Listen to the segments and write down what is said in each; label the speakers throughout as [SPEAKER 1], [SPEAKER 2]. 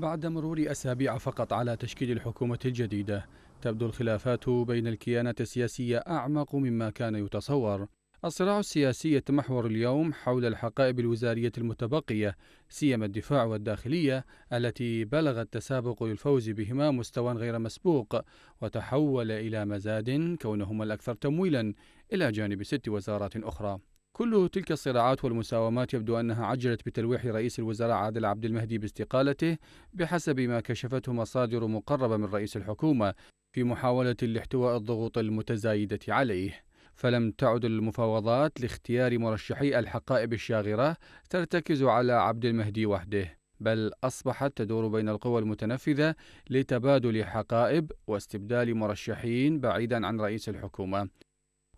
[SPEAKER 1] بعد مرور أسابيع فقط على تشكيل الحكومة الجديدة تبدو الخلافات بين الكيانات السياسية أعمق مما كان يتصور الصراع السياسي يتمحور اليوم حول الحقائب الوزارية المتبقية سيما الدفاع والداخلية التي بلغ التسابق للفوز بهما مستوى غير مسبوق وتحول إلى مزاد كونهما الأكثر تمويلا إلى جانب ست وزارات أخرى كل تلك الصراعات والمساومات يبدو أنها عجلت بتلويح رئيس الوزراء عادل عبد المهدي باستقالته بحسب ما كشفته مصادر مقربة من رئيس الحكومة في محاولة لاحتواء الضغوط المتزايدة عليه فلم تعد المفاوضات لاختيار مرشحي الحقائب الشاغرة ترتكز على عبد المهدي وحده بل أصبحت تدور بين القوى المتنفذة لتبادل حقائب واستبدال مرشحين بعيدا عن رئيس الحكومة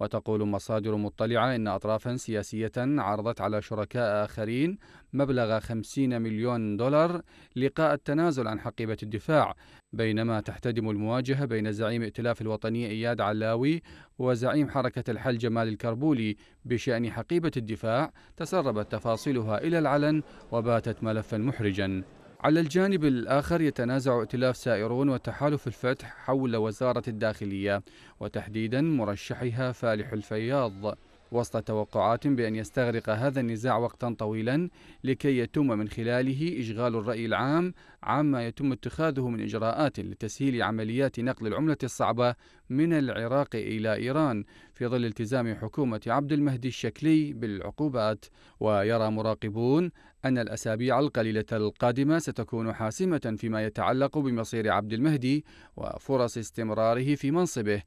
[SPEAKER 1] وتقول مصادر مطلعة إن أطرافا سياسية عرضت على شركاء آخرين مبلغ 50 مليون دولار لقاء التنازل عن حقيبة الدفاع بينما تحتدم المواجهة بين زعيم ائتلاف الوطني إياد علاوي وزعيم حركة الحل جمال الكربولي بشأن حقيبة الدفاع تسربت تفاصيلها إلى العلن وباتت ملفا محرجا على الجانب الآخر يتنازع ائتلاف سائرون وتحالف الفتح حول وزارة الداخلية وتحديدا مرشحها فالح الفياض وسط توقعات بأن يستغرق هذا النزاع وقتا طويلا لكي يتم من خلاله إشغال الرأي العام عما يتم اتخاذه من إجراءات لتسهيل عمليات نقل العملة الصعبة من العراق إلى إيران في ظل التزام حكومة عبد المهدي الشكلي بالعقوبات ويرى مراقبون أن الأسابيع القليلة القادمة ستكون حاسمة فيما يتعلق بمصير عبد المهدي وفرص استمراره في منصبه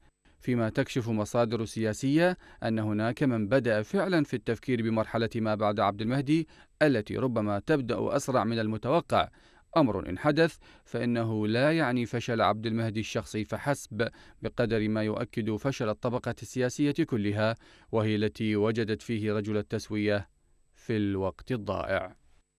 [SPEAKER 1] فيما تكشف مصادر سياسية أن هناك من بدأ فعلا في التفكير بمرحلة ما بعد عبد المهدي التي ربما تبدأ أسرع من المتوقع أمر إن حدث فإنه لا يعني فشل عبد المهدي الشخصي فحسب بقدر ما يؤكد فشل الطبقة السياسية كلها وهي التي وجدت فيه رجل التسوية في الوقت الضائع